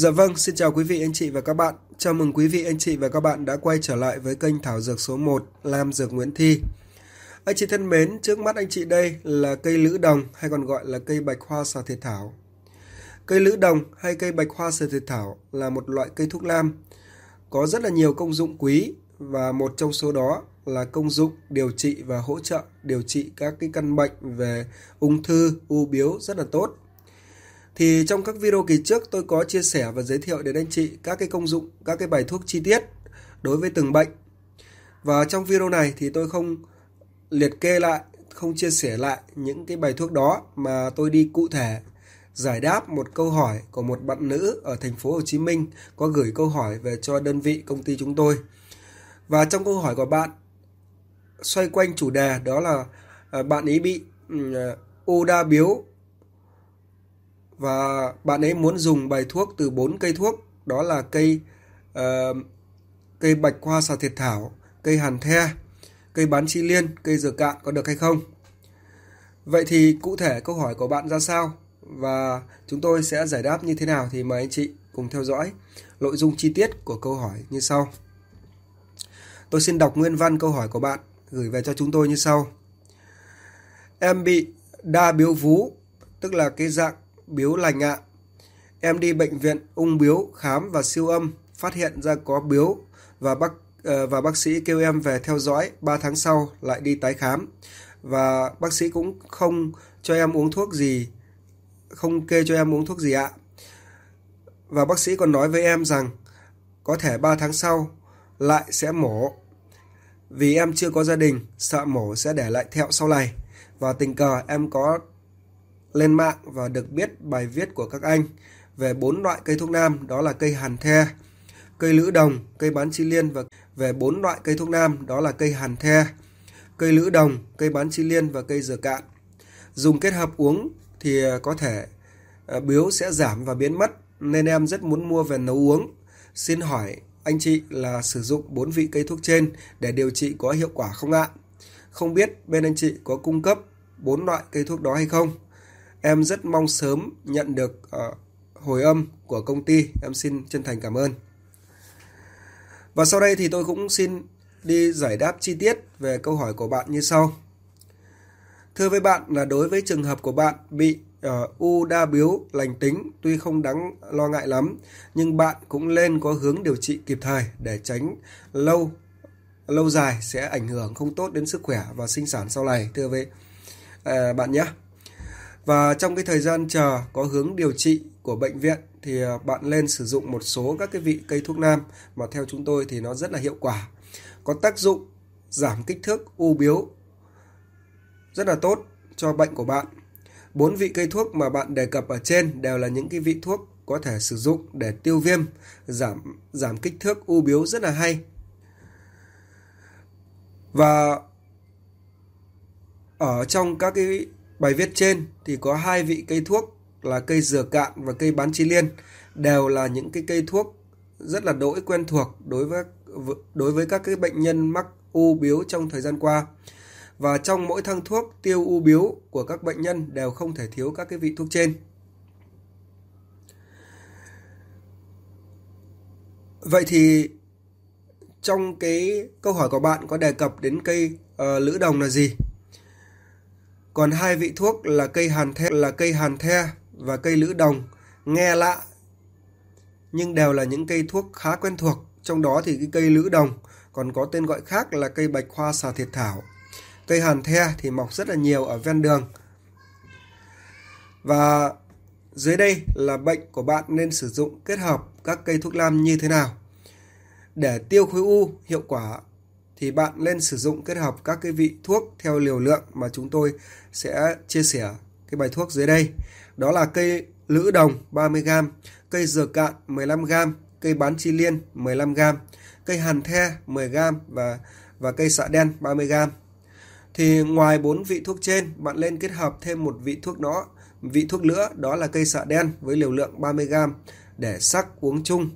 Dạ vâng, xin chào quý vị anh chị và các bạn. Chào mừng quý vị anh chị và các bạn đã quay trở lại với kênh Thảo Dược số 1 Lam Dược Nguyễn Thi. Anh chị thân mến, trước mắt anh chị đây là cây lữ đồng hay còn gọi là cây bạch hoa xà thiệt thảo. Cây lữ đồng hay cây bạch hoa xà thiệt thảo là một loại cây thuốc nam. Có rất là nhiều công dụng quý và một trong số đó là công dụng điều trị và hỗ trợ điều trị các cái căn bệnh về ung thư, u biếu rất là tốt thì trong các video kỳ trước tôi có chia sẻ và giới thiệu đến anh chị các cái công dụng, các cái bài thuốc chi tiết đối với từng bệnh. Và trong video này thì tôi không liệt kê lại, không chia sẻ lại những cái bài thuốc đó mà tôi đi cụ thể giải đáp một câu hỏi của một bạn nữ ở thành phố Hồ Chí Minh có gửi câu hỏi về cho đơn vị công ty chúng tôi. Và trong câu hỏi của bạn xoay quanh chủ đề đó là à, bạn ý bị ừ, à, u đa biếu và bạn ấy muốn dùng bài thuốc từ bốn cây thuốc đó là cây uh, cây bạch hoa xà thiệt thảo cây hàn the cây bán chi liên cây dừa cạn có được hay không vậy thì cụ thể câu hỏi của bạn ra sao và chúng tôi sẽ giải đáp như thế nào thì mời anh chị cùng theo dõi nội dung chi tiết của câu hỏi như sau tôi xin đọc nguyên văn câu hỏi của bạn gửi về cho chúng tôi như sau em bị đa biếu vú tức là cái dạng biếu lành ạ. Em đi bệnh viện ung biếu khám và siêu âm, phát hiện ra có biếu và bác ờ, và bác sĩ kêu em về theo dõi 3 tháng sau lại đi tái khám và bác sĩ cũng không cho em uống thuốc gì không kê cho em uống thuốc gì ạ và bác sĩ còn nói với em rằng có thể 3 tháng sau lại sẽ mổ vì em chưa có gia đình sợ mổ sẽ để lại thẹo sau này và tình cờ em có lên mạng và được biết bài viết của các anh về bốn loại cây thuốc nam đó là cây hàn the, cây lữ đồng, cây bán chi liên và về bốn loại cây thuốc nam đó là cây hàn the, cây lữ đồng, cây bán chi liên và cây dừa cạn. Dùng kết hợp uống thì à, có thể à, biếu sẽ giảm và biến mất nên em rất muốn mua về nấu uống. Xin hỏi anh chị là sử dụng bốn vị cây thuốc trên để điều trị có hiệu quả không ạ? Không biết bên anh chị có cung cấp bốn loại cây thuốc đó hay không? em rất mong sớm nhận được uh, hồi âm của công ty em xin chân thành cảm ơn và sau đây thì tôi cũng xin đi giải đáp chi tiết về câu hỏi của bạn như sau thưa với bạn là đối với trường hợp của bạn bị uh, u đa biếu lành tính tuy không đáng lo ngại lắm nhưng bạn cũng nên có hướng điều trị kịp thời để tránh lâu lâu dài sẽ ảnh hưởng không tốt đến sức khỏe và sinh sản sau này thưa với uh, bạn nhé và trong cái thời gian chờ có hướng điều trị của bệnh viện thì à, bạn lên sử dụng một số các cái vị cây thuốc nam mà theo chúng tôi thì nó rất là hiệu quả. Có tác dụng giảm kích thước u biếu rất là tốt cho bệnh của bạn. Bốn vị cây thuốc mà bạn đề cập ở trên đều là những cái vị thuốc có thể sử dụng để tiêu viêm, giảm giảm kích thước u biếu rất là hay. Và ở trong các cái Bài viết trên thì có hai vị cây thuốc là cây dừa cạn và cây bán chi liên đều là những cái cây thuốc rất là đỗi quen thuộc đối với đối với các cái bệnh nhân mắc u biếu trong thời gian qua. Và trong mỗi thang thuốc tiêu u biếu của các bệnh nhân đều không thể thiếu các cái vị thuốc trên. Vậy thì trong cái câu hỏi của bạn có đề cập đến cây uh, lữ đồng là gì? Còn hai vị thuốc là cây hàn the là cây hàn the và cây lữ đồng nghe lạ nhưng đều là những cây thuốc khá quen thuộc, trong đó thì cái cây lữ đồng còn có tên gọi khác là cây bạch hoa xà thiệt thảo. Cây hàn the thì mọc rất là nhiều ở ven đường. Và dưới đây là bệnh của bạn nên sử dụng kết hợp các cây thuốc lam như thế nào. Để tiêu khối u hiệu quả thì bạn nên sử dụng kết hợp các cái vị thuốc theo liều lượng mà chúng tôi sẽ chia sẻ cái bài thuốc dưới đây. Đó là cây lữ đồng 30g, cây dừa cạn 15g, cây bán chi liên 15g, cây hàn the 10g và và cây xạ đen 30g. Thì ngoài bốn vị thuốc trên, bạn nên kết hợp thêm một vị thuốc đó, vị thuốc nữa đó là cây xạ đen với liều lượng 30g để sắc uống chung.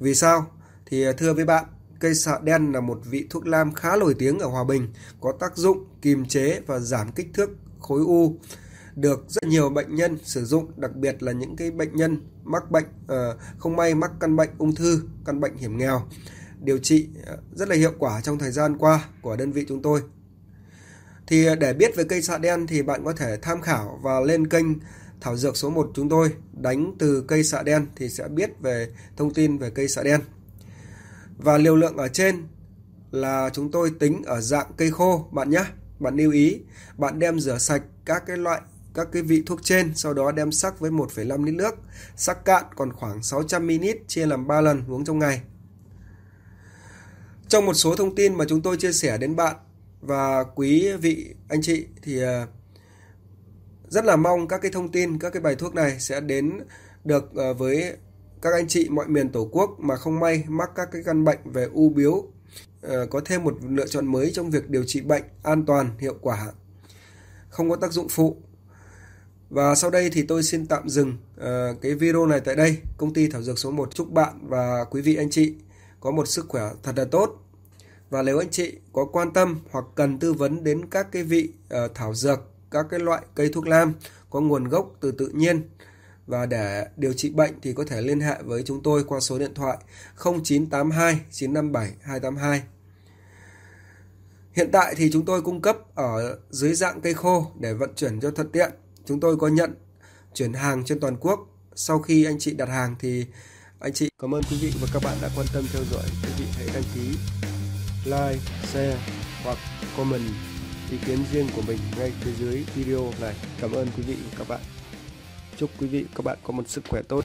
Vì sao? Thì à, thưa với bạn, Cây sạ đen là một vị thuốc lam khá nổi tiếng ở Hòa Bình, có tác dụng kiềm chế và giảm kích thước khối u. Được rất nhiều bệnh nhân sử dụng, đặc biệt là những cái bệnh nhân mắc bệnh ờ, không may mắc căn bệnh ung thư, căn bệnh hiểm nghèo. Điều trị ờ, rất là hiệu quả trong thời gian qua của đơn vị chúng tôi. Thì ờ, để biết về cây sạ đen thì bạn có thể tham khảo và lên kênh Thảo Dược số 1 chúng tôi đánh từ cây sạ đen thì sẽ biết về thông tin về cây sạ đen và liều lượng ở trên là chúng tôi tính ở dạng cây khô bạn nhé bạn lưu ý bạn đem rửa sạch các cái loại các cái vị thuốc trên sau đó đem sắc với 1,5 lít nước sắc cạn còn khoảng 600 ml chia làm 3 lần uống trong ngày trong một số thông tin mà chúng tôi chia sẻ đến bạn và quý vị anh chị thì ờ, rất là mong các cái thông tin các cái bài thuốc này sẽ đến được ờ, với các anh chị mọi miền tổ quốc mà không may mắc các cái căn bệnh về u biếu ờ, có thêm một lựa chọn mới trong việc điều trị bệnh an toàn, hiệu quả, không có tác dụng phụ. Và sau đây thì tôi xin tạm dừng ờ, cái video này tại đây. Công ty Thảo Dược số 1 chúc bạn và quý vị anh chị có một sức khỏe thật là tốt. Và nếu anh chị có quan tâm hoặc cần tư vấn đến các cái vị ờ, thảo dược, các cái loại cây thuốc lam có nguồn gốc từ tự nhiên, và để điều trị bệnh thì có thể liên hệ với chúng tôi qua số điện thoại 0982 957 282. Hiện tại thì chúng tôi cung cấp ở dưới dạng cây khô để vận chuyển cho thuận tiện. Chúng tôi có nhận chuyển hàng trên toàn quốc. Sau khi anh chị đặt hàng thì anh chị cảm ơn quý vị và các bạn đã quan tâm theo dõi. Quý vị hãy đăng ký, like, share hoặc comment ý kiến riêng của mình ngay phía dưới video này. Cảm ơn quý vị và các bạn. Chúc quý vị các bạn có một sức khỏe tốt.